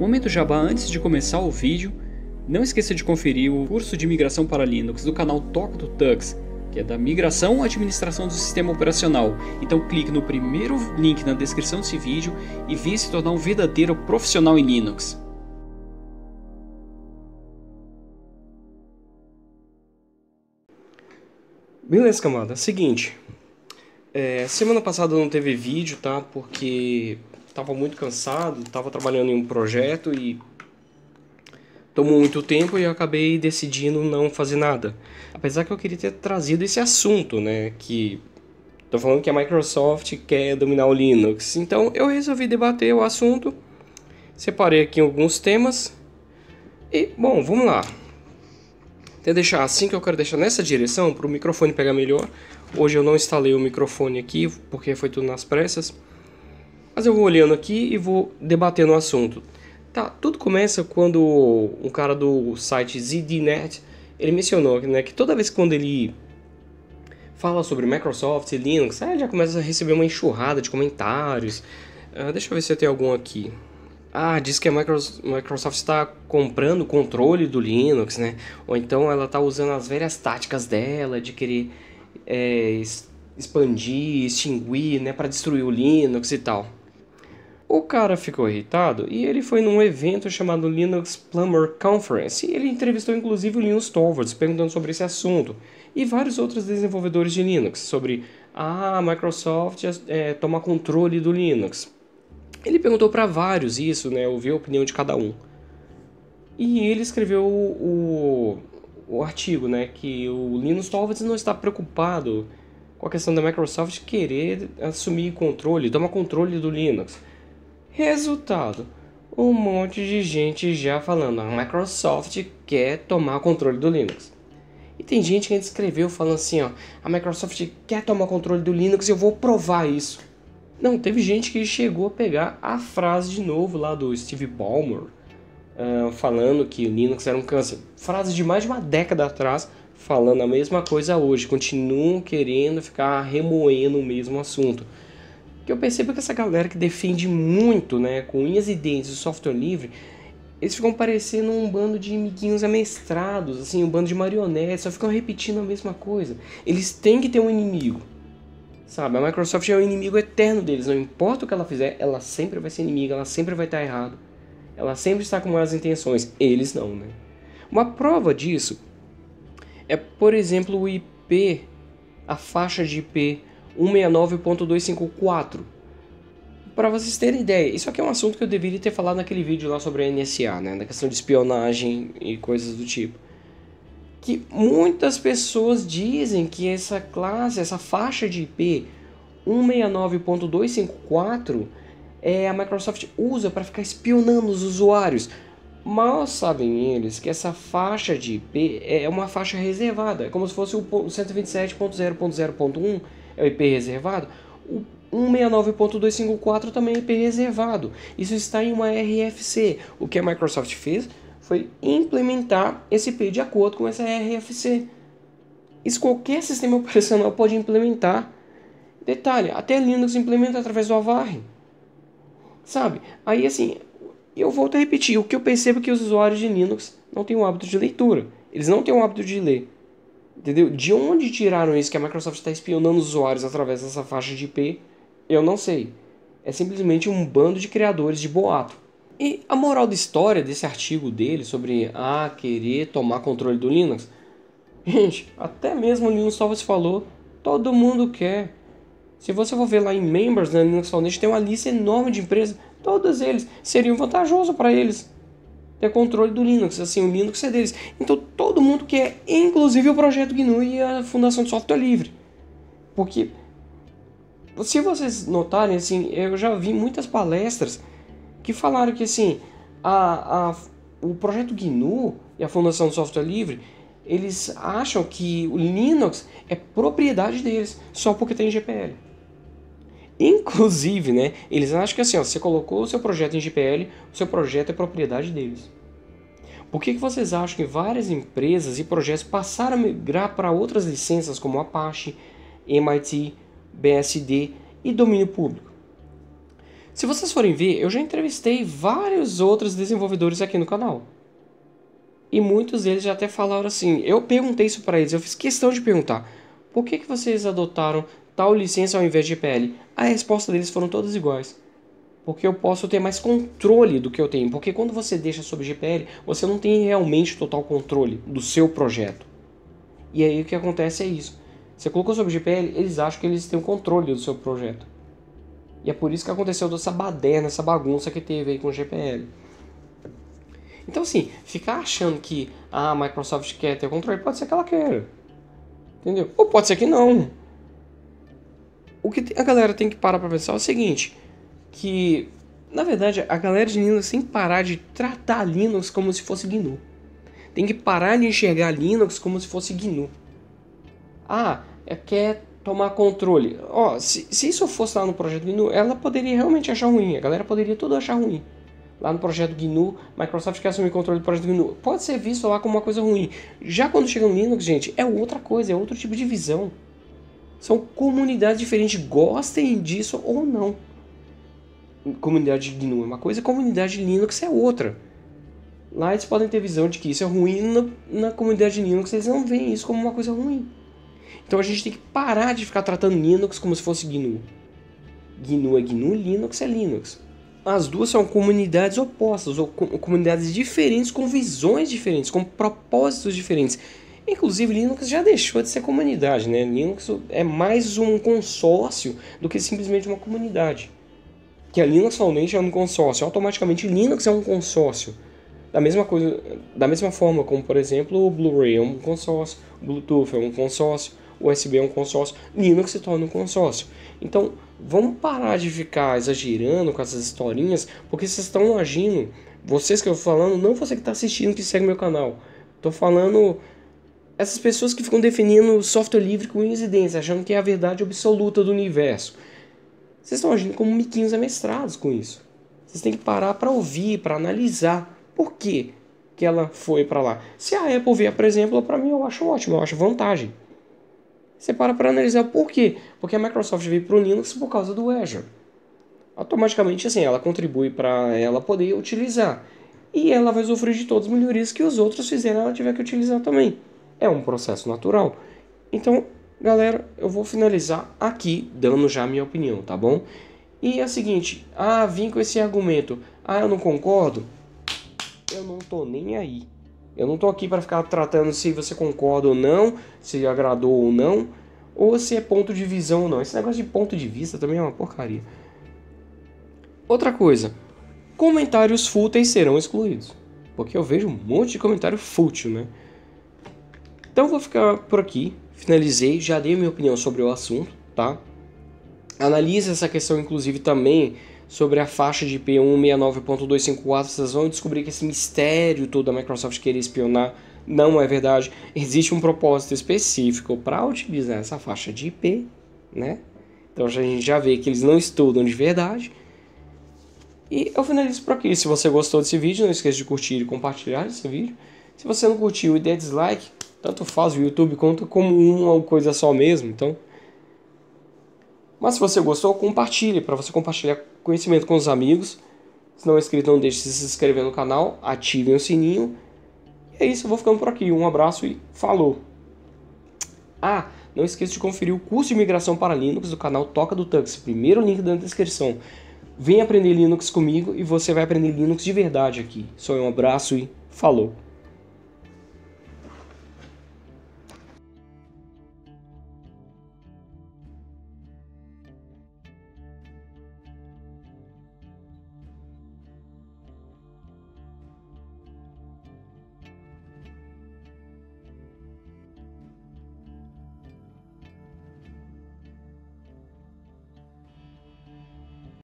Momento Jabá antes de começar o vídeo, não esqueça de conferir o curso de migração para Linux do canal Toca do Tux, que é da migração à administração do sistema operacional. Então clique no primeiro link na descrição desse vídeo e venha se tornar um verdadeiro profissional em Linux. Beleza, camada. Seguinte, é, semana passada não teve vídeo, tá? Porque estava muito cansado, estava trabalhando em um projeto e tomou muito tempo e eu acabei decidindo não fazer nada. Apesar que eu queria ter trazido esse assunto, né, que tô falando que a Microsoft quer dominar o Linux. Então eu resolvi debater o assunto, separei aqui alguns temas e, bom, vamos lá. Tentar deixar assim que eu quero deixar nessa direção para o microfone pegar melhor. Hoje eu não instalei o microfone aqui porque foi tudo nas pressas. Mas eu vou olhando aqui e vou debatendo o assunto. Tá, tudo começa quando um cara do site ZDNet, ele mencionou né, que toda vez que quando ele fala sobre Microsoft e Linux, aí já começa a receber uma enxurrada de comentários. Uh, deixa eu ver se eu tenho algum aqui. Ah, diz que a Microsoft está comprando o controle do Linux, né? Ou então ela está usando as velhas táticas dela de querer é, expandir, extinguir, né? Para destruir o Linux e tal. O cara ficou irritado e ele foi num evento chamado Linux Plumber Conference e ele entrevistou inclusive o Linus Torvalds perguntando sobre esse assunto e vários outros desenvolvedores de Linux sobre ah, a Microsoft é, eh, eh, tomar controle do Linux. Ele perguntou para vários isso, né, ouvir a opinião de cada um. E ele escreveu o, o, o artigo, né, que o Linus Torvalds não está preocupado com a questão da Microsoft querer assumir controle, tomar controle do Linux Resultado: um monte de gente já falando, a Microsoft quer tomar o controle do Linux. E tem gente que escreveu falando assim, ó, a Microsoft quer tomar o controle do Linux e eu vou provar isso. Não, teve gente que chegou a pegar a frase de novo lá do Steve Ballmer, uh, falando que o Linux era um câncer. Frase de mais de uma década atrás, falando a mesma coisa hoje. Continuam querendo ficar remoendo o mesmo assunto que eu percebo que essa galera que defende muito, né, com unhas e dentes o software livre, eles ficam parecendo um bando de miguinhos amestrados, assim, um bando de marionetes, só ficam repetindo a mesma coisa. Eles têm que ter um inimigo. Sabe, a Microsoft é o inimigo eterno deles, não importa o que ela fizer, ela sempre vai ser inimiga, ela sempre vai estar errada. Ela sempre está com más intenções, eles não, né? Uma prova disso é, por exemplo, o IP, a faixa de IP 169.254. Para vocês terem ideia, isso aqui é um assunto que eu deveria ter falado naquele vídeo lá sobre a NSA, né, na questão de espionagem e coisas do tipo. Que muitas pessoas dizem que essa classe, essa faixa de IP 169.254 é, a Microsoft usa para ficar espionando os usuários. Mal sabem eles que essa faixa de IP é uma faixa reservada, é como se fosse o 127.0.0.1 é o IP reservado, o 169.254 também é IP reservado. Isso está em uma RFC. O que a Microsoft fez foi implementar esse IP de acordo com essa RFC. Isso qualquer sistema operacional pode implementar. Detalhe, até Linux implementa através do Avarre. Sabe? Aí assim, eu volto a repetir, o que eu percebo é que os usuários de Linux não têm o hábito de leitura. Eles não têm o hábito de ler. Entendeu? De onde tiraram isso que a Microsoft está espionando os usuários através dessa faixa de IP? Eu não sei. É simplesmente um bando de criadores de boato. E a moral da história desse artigo dele sobre ah, querer tomar controle do Linux? Gente, até mesmo o Linux Torvalds falou, todo mundo quer. Se você for ver lá em members da né, Linux Foundation, tem uma lista enorme de empresas, todas eles seriam vantajoso para eles ter controle do Linux, assim, o Linux é deles. Então todo mundo quer, inclusive o projeto GNU e a Fundação de Software Livre. Porque se vocês notarem, assim, eu já vi muitas palestras que falaram que assim, a, a, o projeto GNU e a Fundação de Software Livre, eles acham que o Linux é propriedade deles, só porque tem GPL. Inclusive, né, eles acham que assim, ó, você colocou o seu projeto em GPL, o seu projeto é propriedade deles. Por que, que vocês acham que várias empresas e projetos passaram a migrar para outras licenças como Apache, MIT, BSD e domínio público? Se vocês forem ver, eu já entrevistei vários outros desenvolvedores aqui no canal. E muitos deles já até falaram assim, eu perguntei isso para eles, eu fiz questão de perguntar. Por que, que vocês adotaram tal licença ao invés de PL? A resposta deles foram todas iguais. Porque eu posso ter mais controle do que eu tenho. Porque quando você deixa sob GPL, você não tem realmente total controle do seu projeto. E aí o que acontece é isso. Você colocou sob GPL, eles acham que eles têm o controle do seu projeto. E é por isso que aconteceu toda essa baderna, essa bagunça que teve aí com o GPL. Então, assim, ficar achando que ah, a Microsoft quer ter controle, pode ser que ela queira. Entendeu? Ou pode ser que não o que a galera tem que parar pra pensar é o seguinte: que na verdade a galera de Linux tem que parar de tratar Linux como se fosse GNU. Tem que parar de enxergar Linux como se fosse GNU. Ah, é quer tomar controle. Ó, oh, se, se isso fosse lá no projeto GNU, ela poderia realmente achar ruim, a galera poderia tudo achar ruim. Lá no projeto GNU, Microsoft quer assumir controle do projeto GNU. Pode ser visto lá como uma coisa ruim. Já quando chega no Linux, gente, é outra coisa, é outro tipo de visão. São comunidades diferentes, gostem disso ou não. Comunidade GNU é uma coisa, comunidade Linux é outra. Lá eles podem ter visão de que isso é ruim, na, na comunidade Linux eles não veem isso como uma coisa ruim. Então a gente tem que parar de ficar tratando Linux como se fosse GNU. GNU é GNU, Linux é Linux. As duas são comunidades opostas, ou comunidades diferentes, com visões diferentes, com propósitos diferentes. Inclusive, Linux já deixou de ser comunidade, né? Linux é mais um consórcio do que simplesmente uma comunidade. Que a Linux Foundation é um consórcio, automaticamente Linux é um consórcio. Da mesma coisa, da mesma forma como, por exemplo, o Blu-ray é um consórcio, o Bluetooth é um consórcio, o USB é um consórcio, Linux se torna um consórcio. Então, vamos parar de ficar exagerando com essas historinhas, porque vocês estão agindo, vocês que eu estou falando, não você que está assistindo que segue meu canal. estou falando essas pessoas que ficam definindo o software livre com incidência, achando que é a verdade absoluta do universo. Vocês estão agindo como miquinhos amestrados com isso. Vocês têm que parar para ouvir, para analisar. Por que que ela foi para lá? Se a Apple vier, por exemplo, para mim eu acho ótimo, eu acho vantagem. Você para para analisar por quê? Porque a Microsoft veio para o Linux por causa do Azure. Automaticamente, assim, ela contribui para ela poder utilizar. E ela vai sofrer de todas as melhorias que os outros fizeram, ela tiver que utilizar também. É um processo natural. Então, galera, eu vou finalizar aqui dando já a minha opinião, tá bom? E é o seguinte, ah, vim com esse argumento, ah, eu não concordo. Eu não tô nem aí. Eu não tô aqui para ficar tratando se você concorda ou não, se agradou ou não, ou se é ponto de visão ou não. Esse negócio de ponto de vista também é uma porcaria. Outra coisa, comentários fúteis serão excluídos. Porque eu vejo um monte de comentário fútil, né? Então vou ficar por aqui. Finalizei, já dei minha opinião sobre o assunto, tá? Analise essa questão, inclusive, também sobre a faixa de IP 169.254. Vocês vão descobrir que esse mistério todo da Microsoft querer espionar não é verdade. Existe um propósito específico para utilizar essa faixa de IP, né? Então a gente já vê que eles não estudam de verdade. E eu finalizo por aqui. Se você gostou desse vídeo, não esqueça de curtir e compartilhar esse vídeo. Se você não curtiu e der dislike, tanto faz o YouTube quanto como uma coisa só mesmo, então. Mas se você gostou, compartilhe, para você compartilhar conhecimento com os amigos. Se não é inscrito, não deixe de se inscrever no canal, ativem o sininho. E é isso, eu vou ficando por aqui. Um abraço e falou! Ah, não esqueça de conferir o curso de migração para Linux do canal Toca do Tux, primeiro link da descrição. Vem aprender Linux comigo e você vai aprender Linux de verdade aqui. Só um abraço e falou!